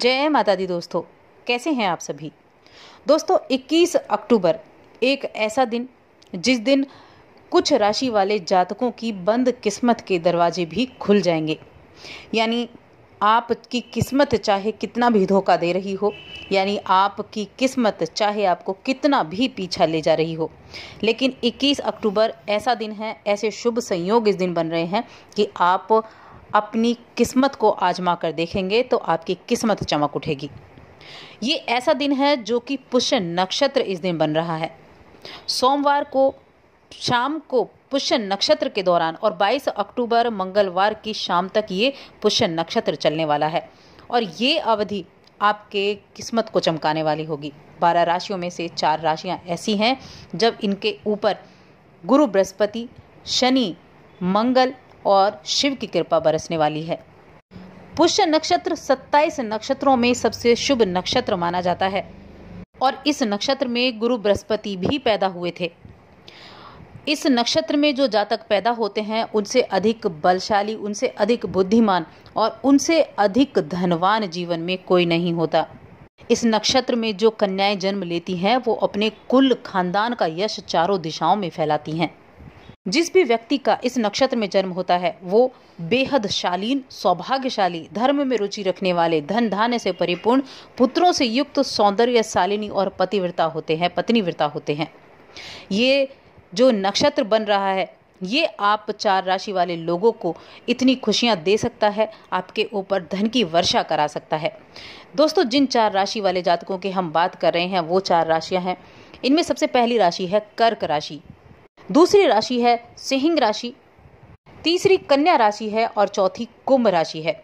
जय माता दी दोस्तों कैसे हैं आप सभी दोस्तों 21 अक्टूबर एक ऐसा दिन जिस दिन कुछ राशि वाले जातकों की बंद किस्मत के दरवाजे भी खुल जाएंगे यानी आपकी किस्मत चाहे कितना भी धोखा दे रही हो यानी आपकी किस्मत चाहे आपको कितना भी पीछा ले जा रही हो लेकिन 21 अक्टूबर ऐसा दिन है ऐसे शुभ संयोग इस दिन बन रहे हैं कि आप अपनी किस्मत को आजमा कर देखेंगे तो आपकी किस्मत चमक उठेगी ये ऐसा दिन है जो कि पुष्य नक्षत्र इस दिन बन रहा है सोमवार को शाम को पुष्य नक्षत्र के दौरान और 22 अक्टूबर मंगलवार की शाम तक ये पुष्य नक्षत्र चलने वाला है और ये अवधि आपके किस्मत को चमकाने वाली होगी बारह राशियों में से चार राशियां ऐसी हैं जब इनके ऊपर गुरु बृहस्पति शनि मंगल और शिव की कृपा बरसने वाली है पुष्य नक्षत्र 27 नक्षत्रों में सबसे शुभ नक्षत्र माना जाता है और इस नक्षत्र में गुरु बृहस्पति भी पैदा हुए थे इस नक्षत्र में जो जातक पैदा होते हैं उनसे अधिक बलशाली उनसे अधिक बुद्धिमान और उनसे अधिक धनवान जीवन में कोई नहीं होता इस नक्षत्र में जो कन्याएं जन्म लेती हैं वो अपने कुल खानदान का यश चारों दिशाओं में फैलाती हैं जिस भी व्यक्ति का इस नक्षत्र में जन्म होता है वो बेहद शालीन सौभाग्यशाली धर्म में रुचि रखने वाले धन धान्य से परिपूर्ण पुत्रों से युक्त सौंदर्य शालिनी और पतिव्रता होते हैं पत्नीव्रता होते हैं ये जो नक्षत्र बन रहा है ये आप चार राशि वाले लोगों को इतनी खुशियां दे सकता है आपके ऊपर धन की वर्षा करा सकता है दोस्तों जिन चार राशि वाले जातकों की हम बात कर रहे हैं वो चार राशियां हैं इनमें सबसे पहली राशि है कर्क राशि दूसरी राशि है सिंह राशि तीसरी कन्या राशि है और चौथी कुंभ राशि है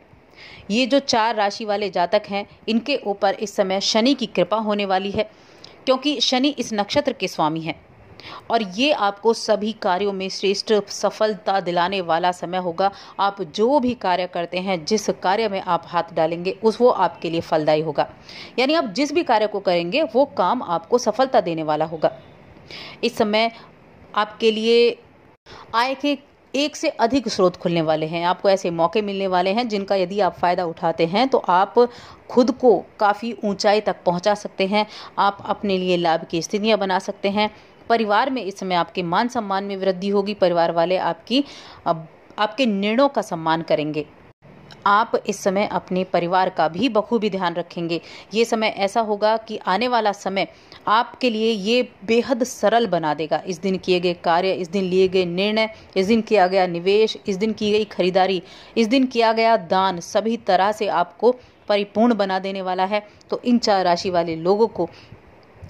ये जो चार राशि वाले जातक हैं इनके ऊपर इस समय शनि की कृपा होने वाली है क्योंकि शनि इस नक्षत्र के स्वामी हैं और ये आपको सभी कार्यों में श्रेष्ठ सफलता दिलाने वाला समय होगा आप जो भी कार्य करते हैं जिस कार्य में आप हाथ डालेंगे उस वो आपके लिए फलदायी होगा यानी आप जिस भी कार्य को करेंगे वो काम आपको सफलता देने वाला होगा इस समय आपके लिए आय के एक से अधिक स्रोत खुलने वाले हैं आपको ऐसे मौके मिलने वाले हैं जिनका यदि आप फ़ायदा उठाते हैं तो आप खुद को काफ़ी ऊंचाई तक पहुंचा सकते हैं आप अपने लिए लाभ की स्थितियां बना सकते हैं परिवार में इस समय आपके मान सम्मान में वृद्धि होगी परिवार वाले आपकी आपके निर्णयों का सम्मान करेंगे आप इस समय अपने परिवार का भी बखूबी ध्यान रखेंगे ये समय ऐसा होगा कि आने वाला समय आपके लिए ये बेहद सरल बना देगा इस दिन किए गए कार्य इस दिन लिए गए निर्णय इस दिन किया गया निवेश इस दिन की गई खरीदारी इस दिन किया गया दान सभी तरह से आपको परिपूर्ण बना देने वाला है तो इन चार राशि वाले लोगों को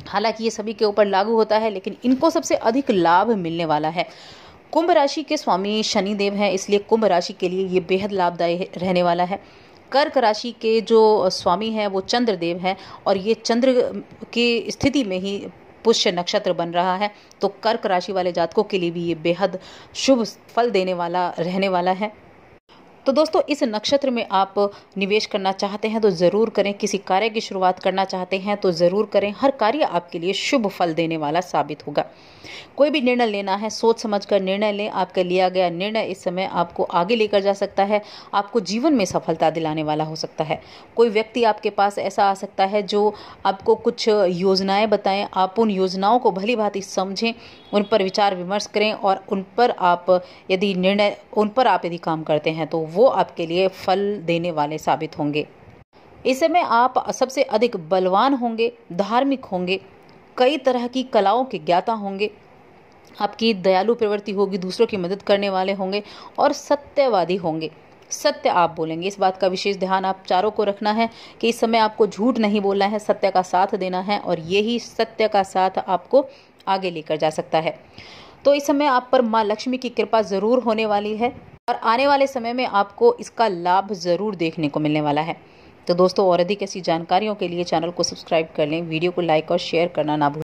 हालांकि ये सभी के ऊपर लागू होता है लेकिन इनको सबसे अधिक लाभ मिलने वाला है कुंभ राशि के स्वामी शनिदेव हैं इसलिए कुंभ राशि के लिए ये बेहद लाभदायी रहने वाला है कर्क राशि के जो स्वामी हैं वो चंद्रदेव हैं और ये चंद्र की स्थिति में ही पुष्य नक्षत्र बन रहा है तो कर्क राशि वाले जातकों के लिए भी ये बेहद शुभ फल देने वाला रहने वाला है तो दोस्तों इस नक्षत्र में आप निवेश करना चाहते हैं तो ज़रूर करें किसी कार्य की शुरुआत करना चाहते हैं तो ज़रूर करें हर कार्य आपके लिए शुभ फल देने वाला साबित होगा कोई भी निर्णय लेना है सोच समझ कर निर्णय लें आपका लिया गया निर्णय इस समय आपको आगे लेकर जा सकता है आपको जीवन में सफलता दिलाने वाला हो सकता है कोई व्यक्ति आपके पास ऐसा आ सकता है जो आपको कुछ योजनाएं बताएं आप उन योजनाओं को भली भांति समझें उन पर विचार विमर्श करें और उन पर आप यदि निर्णय उन पर आप यदि काम करते हैं तो वो आपके लिए फल देने वाले साबित होंगे इस समय आप सबसे अधिक बलवान होंगे धार्मिक होंगे कई तरह की कलाओं के ज्ञाता होंगे आपकी दयालु प्रवृत्ति होगी दूसरों की मदद करने वाले होंगे और सत्यवादी होंगे सत्य आप बोलेंगे इस बात का विशेष ध्यान आप चारों को रखना है कि इस समय आपको झूठ नहीं बोलना है सत्य का साथ देना है और यही सत्य का साथ आपको आगे लेकर जा सकता है तो इस समय आप पर माँ लक्ष्मी की कृपा ज़रूर होने वाली है और आने वाले समय में आपको इसका लाभ ज़रूर देखने को मिलने वाला है तो दोस्तों और अधिक ऐसी जानकारियों के लिए चैनल को सब्सक्राइब कर लें वीडियो को लाइक और शेयर करना ना भूलें